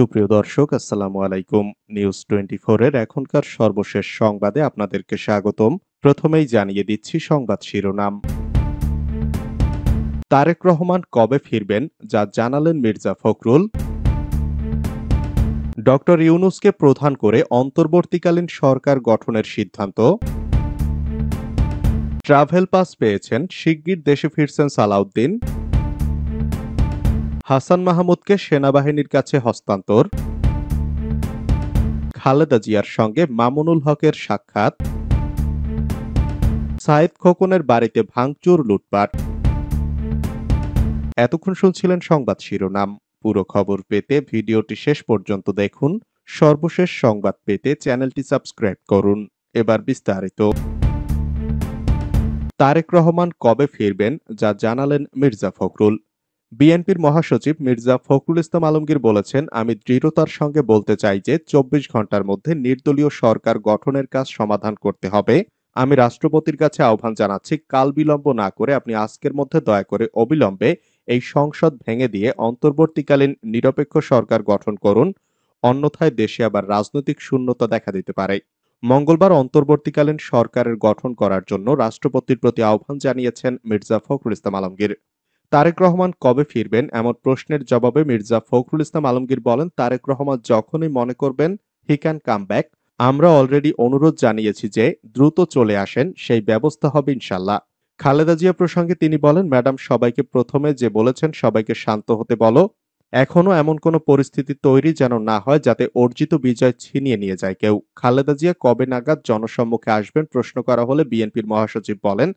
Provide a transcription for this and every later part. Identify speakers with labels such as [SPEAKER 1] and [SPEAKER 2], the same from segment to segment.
[SPEAKER 1] সুপ্রিয় দর্শক আসসালামু আলাইকুম নিউজ টোয়েন্টি এর এখনকার সর্বশেষ সংবাদে আপনাদেরকে স্বাগতম প্রথমেই জানিয়ে দিচ্ছি সংবাদ শিরোনাম তারেক রহমান কবে ফিরবেন যা জানালেন মির্জা ফখরুল ডক্টর ইউনুসকে প্রধান করে অন্তর্বর্তীকালীন সরকার গঠনের সিদ্ধান্ত ট্রাভেল পাস পেয়েছেন শিগগির দেশে ফিরছেন সালাউদ্দিন হাসান মাহমুদকে সেনাবাহিনীর কাছে হস্তান্তর খালেদা জিয়ার সঙ্গে মামুনুল হকের সাক্ষাৎ সাইদ খোকনের বাড়িতে ভাঙচুর লুটপাট এতক্ষণ শুনছিলেন সংবাদ শিরোনাম পুরো খবর পেতে ভিডিওটি শেষ পর্যন্ত দেখুন সর্বশেষ সংবাদ পেতে চ্যানেলটি সাবস্ক্রাইব করুন এবার বিস্তারিত তারেক রহমান কবে ফিরবেন যা জানালেন মির্জা ফখরুল বিএনপির মহাসচিব মির্জা ফখরুল ইসলাম আলমগীর বলেছেন আমি দৃঢ়তার সঙ্গে বলতে চাই যে চব্বিশ ঘন্টার মধ্যে নির্দলীয় সরকার গঠনের কাজ সমাধান করতে হবে আমি রাষ্ট্রপতির কাছে আহ্বান জানাচ্ছি কাল বিলম্ব না করে আপনি আজকের মধ্যে দয়া করে অবিলম্বে এই সংসদ ভেঙে দিয়ে অন্তর্বর্তীকালীন নিরপেক্ষ সরকার গঠন করুন অন্যথায় দেশে আবার রাজনৈতিক শূন্যতা দেখা দিতে পারে মঙ্গলবার অন্তর্বর্তীকালীন সরকারের গঠন করার জন্য রাষ্ট্রপতির প্রতি আহ্বান জানিয়েছেন মির্জা ফখরুল ইসলাম আলমগীর তারেক রহমান কবে ফিরবেন এমন প্রশ্নের জবাবে মির্জা ফখরুল ইসলাম আলমগীর বলেন তারেক রহমান যখনই মনে করবেন হি ক্যান কাম ব্যাক আমরা অলরেডি অনুরোধ জানিয়েছি যে দ্রুত চলে আসেন সেই ব্যবস্থা হবে ইনশাল্লাহ খালেদা জিয়া প্রসঙ্গে তিনি বলেন ম্যাডাম সবাইকে প্রথমে যে বলেছেন সবাইকে শান্ত হতে বলো এখনো এমন কোনো পরিস্থিতি তৈরি যেন না হয় যাতে অর্জিত বিজয় ছিনিয়ে নিয়ে যায় কেউ খালেদা জিয়া কবে নাগাদ জনসম্মুখে আসবেন প্রশ্ন করা হলে বিএনপির মহাসচিব বলেন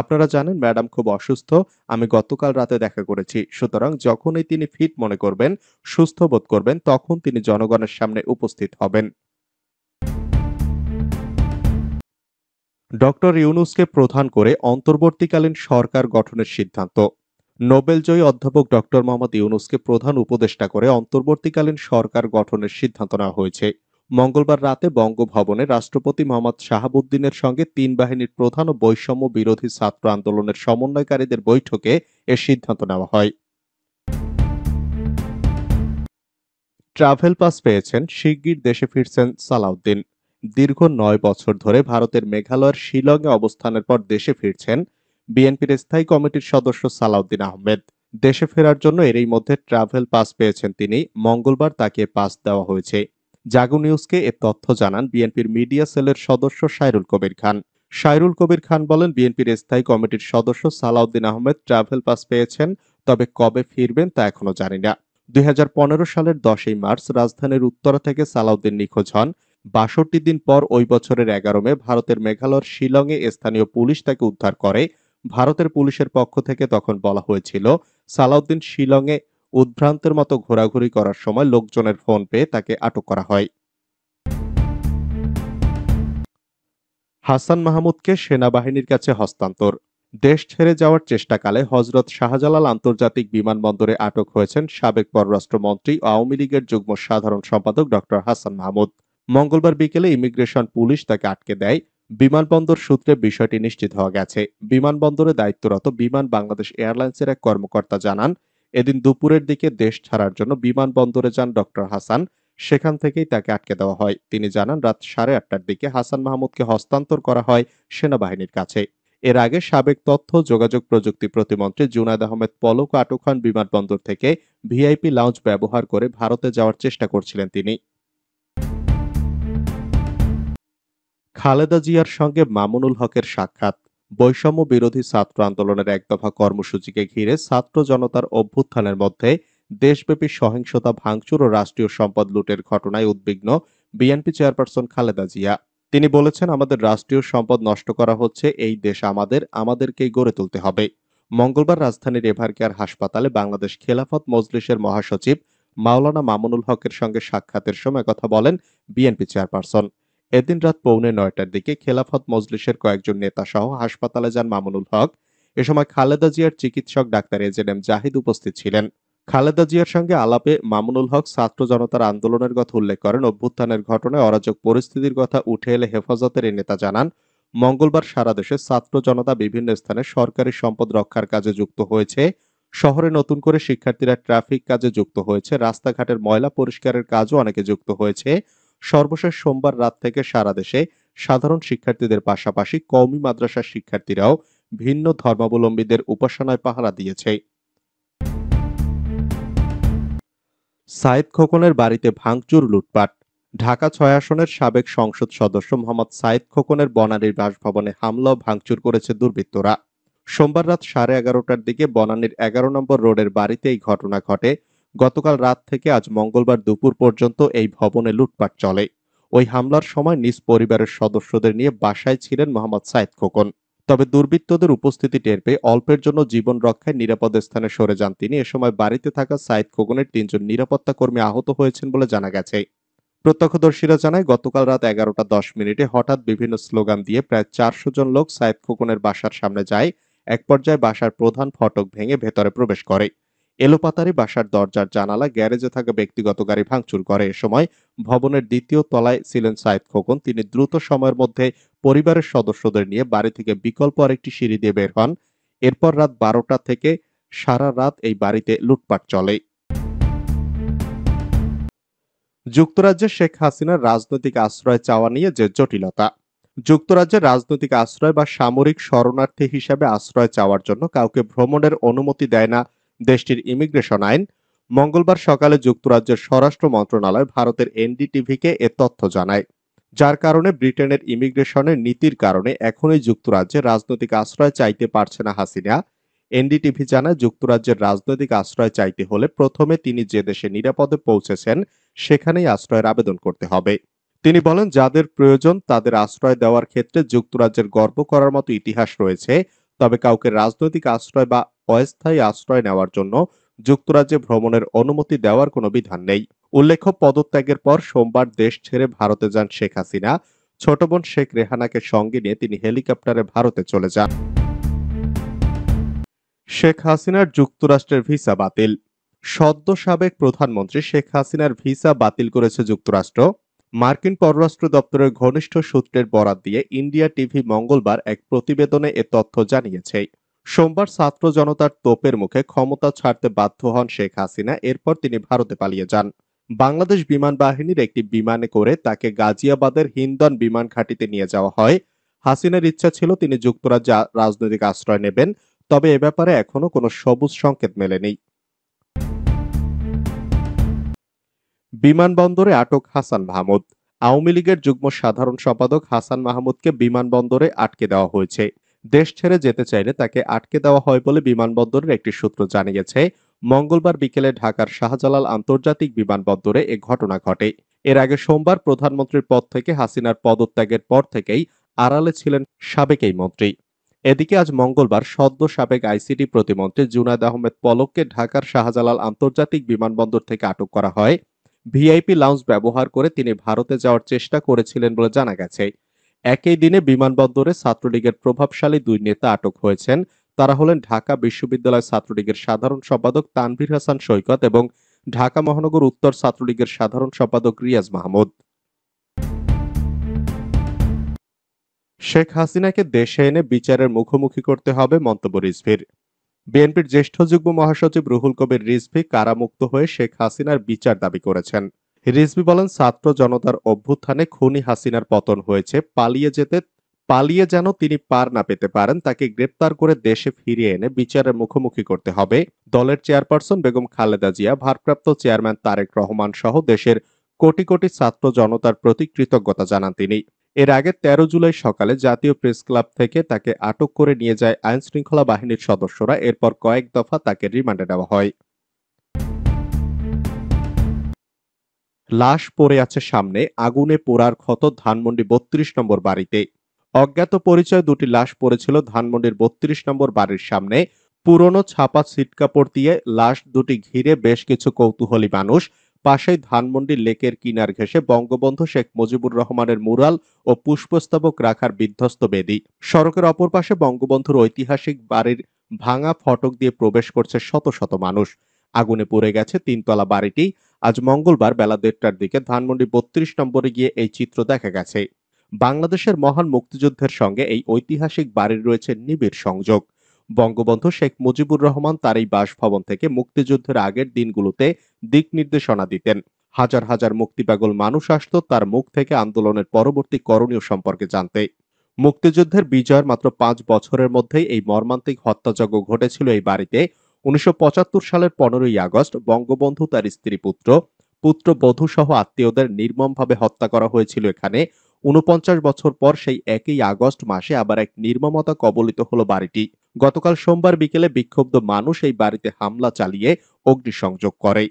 [SPEAKER 1] আপনারা জানেন ম্যাডাম খুব অসুস্থ আমি গতকাল রাতে দেখা করেছি সুতরাং যখনই তিনি ফিট মনে করবেন সুস্থ বোধ করবেন তখন তিনি জনগণের সামনে উপস্থিত হবেন ডক্টর ইউনুসকে প্রধান করে অন্তর্বর্তীকালীন সরকার গঠনের সিদ্ধান্ত নোবেলজয়ী অধ্যাপক ডক্টর মোহাম্মদ ইউনুসকে প্রধান উপদেষ্টা করে অন্তর্বর্তীকালীন সরকার গঠনের সিদ্ধান্ত নেওয়া হয়েছে মঙ্গলবার রাতে বঙ্গভবনে রাষ্ট্রপতি মোহাম্মদ শাহাবুদ্দিনের সঙ্গে তিন বাহিনীর প্রধান ও বৈষম্য বিরোধী ছাত্র আন্দোলনের সমন্বয়কারীদের বৈঠকে এ সিদ্ধান্ত নেওয়া হয় ট্রাভেল পাস পেয়েছেন শিগগির দেশে ফিরছেন সালাউদ্দিন দীর্ঘ নয় বছর ধরে ভারতের মেঘালয়ের শিলংয়ে অবস্থানের পর দেশে ফিরছেন বিএনপির স্থায়ী কমিটির সদস্য সালাউদ্দিন আহমেদ দেশে ফেরার জন্য এরই মধ্যে ট্রাভেল পাস পেয়েছেন তিনি মঙ্গলবার তাকে পাস দেওয়া হয়েছে জাগু নিউজকে এ তথ্য জানান বিএনপির মিডিয়া সেলের সদস্য সাইরুল কবির খান সাইরুল কবির খান বলেন বিএনপির স্থায়ী কমিটির সদস্য সালাউদ্দিন আহমেদ ট্রাভেল পাস পেয়েছেন তবে কবে ফিরবেন তা এখনো জানি না দুই সালের দশই মার্চ রাজধানীর উত্তরা থেকে সালাউদ্দিন নিখোঁজ হন বাষট্টি দিন পর ওই বছরের এগারো মে ভারতের মেঘালয়ের শিলংয়ে স্থানীয় পুলিশ তাকে উদ্ধার করে ভারতের পুলিশের পক্ষ থেকে তখন বলা হয়েছিল সালাউদ্দিন শিলংয়ে উদ্ভ্রান্তের মতো ঘোরাঘুরি করার সময় লোকজনের ফোন পেয়ে তাকে আটক করা হয় হাসান মাহমুদকে সেনাবাহিনীর কাছে হস্তান্তর দেশ ছেড়ে যাওয়ার চেষ্টাকালে হজরত শাহজালাল আন্তর্জাতিক বিমানবন্দরে আটক হয়েছেন সাবেক পররাষ্ট্রমন্ত্রী আওয়ামী লীগের যুগ্ম সাধারণ সম্পাদক ডক্টর হাসান মাহমুদ মঙ্গলবার বিকেলে ইমিগ্রেশন পুলিশ তাকে আটকে দেয় বিমানবন্দর সূত্রে বিষয়টি নিশ্চিত হওয়া গেছে বিমানবন্দরে দায়িত্বরত বিমান বাংলাদেশ এয়ারলাইন্সের এক কর্মকর্তা জানান এদিন দুপুরের দিকে দেশ ছাড়ার জন্য বিমানবন্দরে যান ডক্টর হাসান সেখান থেকেই তাকে আটকে দেওয়া হয় তিনি জানান রাত সাড়ে আটটার দিকে হাসান মাহমুদকে হস্তান্তর করা হয় সেনাবাহিনীর কাছে এর আগে সাবেক তথ্য যোগাযোগ প্রযুক্তি প্রতিমন্ত্রী জুনায়দ আহমেদ পলক আটক হন বিমানবন্দর থেকে ভিআইপি লাউঞ্জ ব্যবহার করে ভারতে যাওয়ার চেষ্টা করছিলেন তিনি খালেদা জিয়ার সঙ্গে মামুনুল হকের সাক্ষাৎ বৈষম্য বিরোধী ছাত্র আন্দোলনের একদফা কর্মসূচিকে ঘিরে ছাত্র জনতার অভ্যুত্থানের মধ্যে দেশব্যাপী সহিংসতা ভাঙচুর ও রাষ্ট্রীয় সম্পদ লুটের ঘটনায় উদ্বিগ্ন বিএনপি চেয়ারপারসন খালেদা জিয়া তিনি বলেছেন আমাদের রাষ্ট্রীয় সম্পদ নষ্ট করা হচ্ছে এই দেশ আমাদের আমাদেরকেই গড়ে তুলতে হবে মঙ্গলবার রাজধানীর এভারকেয়ার হাসপাতালে বাংলাদেশ খেলাফত মজলিসের মহাসচিব মাওলানা মামুনুল হকের সঙ্গে সাক্ষাতের সময় কথা বলেন বিএনপি চেয়ারপারসন এদিন রাত পৌনে নয়টার দিকে খেলাফত মজলিসের কয়েকজন নেতা সহ হাসপাতালে যান মামুনুল হক এ সময় খালেদা জিয়ার চিকিৎসক ডাক্তার এজেডএম জাহিদ উপস্থিত ছিলেন খালেদা জিয়ার সঙ্গে আলাপে মামুনুল হক ছাত্র জনতার আন্দোলনের কথা উল্লেখ করেন অভ্যুত্থানের ঘটনায় অরাজক পরিস্থিতির কথা উঠে এলে হেফাজতের এই নেতা জানান মঙ্গলবার সারা দেশে ছাত্র জনতা বিভিন্ন স্থানে সরকারি সম্পদ রক্ষার কাজে যুক্ত হয়েছে শহরে নতুন করে শিক্ষার্থীরা ট্রাফিক কাজে যুক্ত হয়েছে রাস্তাঘাটের ময়লা পরিষ্কারের কাজও অনেকে যুক্ত হয়েছে সর্বশেষ সোমবার রাত থেকে সারা দেশে সাধারণ শিক্ষার্থীদের পাশাপাশি কওমি মাদ্রাসার শিক্ষার্থীরাও ভিন্ন ধর্মাবলম্বীদের উপাসনায় পাহারা দিয়েছে সাইদ খোকনের বাড়িতে ভাঙচুর লুটপাট ঢাকা ছয় আসনের সাবেক সংসদ সদস্য মোহাম্মদ সাইদ খোকনের বনানীর বাসভবনে হামলা ভাঙচুর করেছে দুর্বৃত্তরা সোমবার রাত সাড়ে এগারোটার দিকে বনানীর এগারো নম্বর রোডের বাড়িতে এই ঘটনা ঘটে গতকাল রাত থেকে আজ মঙ্গলবার দুপুর পর্যন্ত এই ভবনে লুটপাট চলে ওই হামলার সময় নিজ পরিবারের সদস্যদের নিয়ে বাসায় ছিলেন মোহাম্মদ সাইদ খোকন তবে দুর্বৃত্তদের উপস্থিতি টের পেয়ে অল্পের জন্য জীবন রক্ষায় নিরাপদ স্থানে সরে যান তিনি এ সময় বাড়িতে থাকা সাইদ খোকনের তিনজন নিরাপত্তা কর্মী আহত হয়েছেন বলে জানা গেছে প্রত্যক্ষদর্শীরা জানায় গতকাল রাত এগারোটা দশ মিনিটে হঠাৎ বিভিন্ন স্লোগান দিয়ে প্রায় চারশো জন লোক সাইদ খোকনের বাসার সামনে যায় এক পর্যায়ে বাসার প্রধান ফটক ভেঙে ভেতরে প্রবেশ করে এলোপাতারি বাসার দরজার জানালা গ্যারেজে থাকা ব্যক্তিগত গাড়ি ভাঙচুর করে এ সময় ভবনের দ্বিতীয় তলায় ছিলেন সাইদ খোকন তিনি দ্রুত সময়ের মধ্যে পরিবারের সদস্যদের নিয়ে বাড়ি থেকে বিকল্প আরেকটি সিঁড়ি দিয়ে বের হন এরপর রাত বারোটা থেকে সারা রাত এই বাড়িতে লুটপাট চলে যুক্তরাজ্যে শেখ হাসিনার রাজনৈতিক আশ্রয় চাওয়া নিয়ে যে জটিলতা যুক্তরাজ্যে রাজনৈতিক আশ্রয় বা সামরিক শরণার্থী হিসাবে আশ্রয় চাওয়ার জন্য কাউকে ভ্রমণের অনুমতি দেয় না দেশটির ইমিগ্রেশন আইন মঙ্গলবার সকালে যুক্তরাজ্যের স্বরাষ্ট্র মন্ত্রণালয় ভারতের এনডিটিভিকে এ তথ্য জানায় যার কারণে ব্রিটেনের ইমিগ্রেশনের নীতির কারণে এখনই যুক্তরাজ্যে রাজনৈতিক আশ্রয় চাইতে পারছে না হাসিনা এনডিটিভি জানায় যুক্তরাজ্যের রাজনৈতিক আশ্রয় চাইতে হলে প্রথমে তিনি যে দেশে নিরাপদে পৌঁছেছেন সেখানেই আশ্রয়ের আবেদন করতে হবে তিনি বলেন যাদের প্রয়োজন তাদের আশ্রয় দেওয়ার ক্ষেত্রে যুক্তরাজ্যের গর্ব করার মতো ইতিহাস রয়েছে তবে কাউকে রাজনৈতিক আশ্রয় বা অস্থায়ী আশ্রয় নেওয়ার জন্য যুক্তরাজ্যে ভ্রমণের অনুমতি দেওয়ার কোনো বিধান নেই উল্লেখ্য পদত্যাগের পর সোমবার দেশ ছেড়ে ভারতে যান শেখ হাসিনা ছোট বোন শেখ রেহানাকে সঙ্গে নিয়ে তিনি হেলিকপ্টারে ভারতে চলে যান শেখ হাসিনার যুক্তরাষ্ট্রের ভিসা বাতিল সদ্য সাবেক প্রধানমন্ত্রী শেখ হাসিনার ভিসা বাতিল করেছে যুক্তরাষ্ট্র মার্কিন পররাষ্ট্র দপ্তরের ঘনিষ্ঠ সূত্রের বরাত দিয়ে ইন্ডিয়া টিভি মঙ্গলবার এক প্রতিবেদনে এ তথ্য জানিয়েছে সোমবার ছাত্র জনতার তোপের মুখে ক্ষমতা ছাড়তে বাধ্য হন শেখ হাসিনা এরপর তিনি ভারতে পালিয়ে যান বাংলাদেশ বিমান বাহিনীর একটি বিমানে করে তাকে গাজিয়াবাদের হিন্দন বিমান ঘাঁটিতে নিয়ে যাওয়া হয় হাসিনার ইচ্ছা ছিল তিনি যুক্তরাজ্যে রাজনৈতিক আশ্রয় নেবেন তবে এ ব্যাপারে এখনও কোনো সবুজ সংকেত মেলেনি বিমানবন্দরে আটক হাসান মাহমুদ আওয়ামী লীগের যুগ্ম সাধারণ সম্পাদক হাসান মাহমুদকে বিমানবন্দরে আটকে দেওয়া হয়েছে দেশ ছেড়ে যেতে চাইলে তাকে আটকে দেওয়া হয় বলে বিমানবন্দরের একটি সূত্র জানিয়েছে মঙ্গলবার বিকেলে ঢাকার শাহজালাল আন্তর্জাতিক বিমানবন্দরে এ ঘটনা ঘটে এর আগে সোমবার প্রধানমন্ত্রীর পদ থেকে হাসিনার পদত্যাগের পর থেকেই আড়ালে ছিলেন সাবেক এই মন্ত্রী এদিকে আজ মঙ্গলবার সদ্য সাবেক আইসিটি প্রতিমন্ত্রী জুনায়দ আহমেদ পলককে ঢাকার শাহজালাল আন্তর্জাতিক বিমানবন্দর থেকে আটক করা হয় ভিআইপি লাউঞ্জ ব্যবহার করে তিনি ভারতে যাওয়ার চেষ্টা করেছিলেন বলে জানা গেছে একই দিনে বিমানবন্দরে ছাত্রলীগের প্রভাবশালী দুই নেতা আটক হয়েছেন তারা হলেন ঢাকা বিশ্ববিদ্যালয় ছাত্রলীগের সাধারণ সম্পাদক তানভীর হাসান সৈকত এবং ঢাকা মহানগর উত্তর ছাত্রলীগের সাধারণ সম্পাদক রিয়াজ মাহমুদ শেখ হাসিনাকে দেশে এনে বিচারের মুখোমুখি করতে হবে মন্তব্য রিজভির বিএনপির জ্যেষ্ঠ যুগ্ম মহাসচিব রুহুল কবির রিজভি কারামুক্ত হয়ে শেখ হাসিনার বিচার দাবি করেছেন রিজভি বলেন ছাত্র জনতার অভ্যুত্থানে খুনি হাসিনার পতন হয়েছে পালিয়ে যেতে পালিয়ে যেন তিনি পার না পেতে পারেন তাকে গ্রেপ্তার করে দেশে ফিরিয়ে এনে বিচারের মুখোমুখি করতে হবে দলের চেয়ারপারসন বেগম খালেদা জিয়া ভারপ্রাপ্ত চেয়ারম্যান তারেক রহমান সহ দেশের কোটি কোটি ছাত্র জনতার প্রতি কৃতজ্ঞতা জানান তিনি এর আগে ১৩ জুলাই সকালে জাতীয় প্রেস ক্লাব থেকে তাকে আটক করে নিয়ে যায় আইন শৃঙ্খলা বাহিনীর সদস্যরা এরপর কয়েক দফা তাকে রিমান্ডে নেওয়া হয় লাশ পড়ে আছে সামনে আগুনে পোড়ার ক্ষত ধানমন্ডি বত্রিশ নম্বর বাড়িতে অজ্ঞাত পরিচয় দুটি লাশ পড়েছিল ধানমন্ডির বত্রিশ নম্বর বাড়ির সামনে পুরনো ছাপা ছিটকাপড় দিয়ে লাশ দুটি ঘিরে বেশ কিছু কৌতূহলী মানুষ পাশেই ধানমন্ডি লেকের কিনার ঘেঁষে বঙ্গবন্ধু শেখ মুজিবুর রহমানের মুরাল ও পুষ্পস্তবক রাখার বিধ্বস্ত বেদি সড়কের অপর পাশে বঙ্গবন্ধুর ঐতিহাসিক বাড়ির ভাঙা ফটক দিয়ে প্রবেশ করছে শত শত মানুষ আগুনে পুড়ে গেছে তিনতলা বাড়িটি আজ মঙ্গলবার বেলা দেড়টার দিকে ধানমন্ডি বত্রিশ নম্বরে গিয়ে এই চিত্র দেখা গেছে বাংলাদেশের মহান মুক্তিযুদ্ধের সঙ্গে এই ঐতিহাসিক বাড়ির রয়েছে নিবিড় সংযোগ বঙ্গবন্ধু শেখ মুজিবুর রহমান তার এই বাসভবন থেকে মুক্তিযুদ্ধের আগের দিনগুলোতে দিক নির্দেশনা দিতেন হাজার হাজার মুক্তিপাগল মানুষ আসত তার মুখ থেকে আন্দোলনের পরবর্তী করণীয় সম্পর্কে জানতে মুক্তিযুদ্ধের বিজয়ের মাত্র পাঁচ বছরের মধ্যেই এই মর্মান্তিক হত্যাযজ্ঞ ঘটেছিল এই বাড়িতে উনিশশো সালের পনেরোই আগস্ট বঙ্গবন্ধু তার স্ত্রী পুত্র পুত্র বধূ সহ আত্মীয়দের নির্মমভাবে হত্যা করা হয়েছিল এখানে উনপঞ্চাশ বছর পর সেই একই আগস্ট মাসে আবার এক নির্মমতা কবলিত হলো বাড়িটি গতকাল সোমবার বিকেলে বিক্ষুব্ধ মানুষ এই বাড়িতে হামলা চালিয়ে অগ্নিসংযোগ করে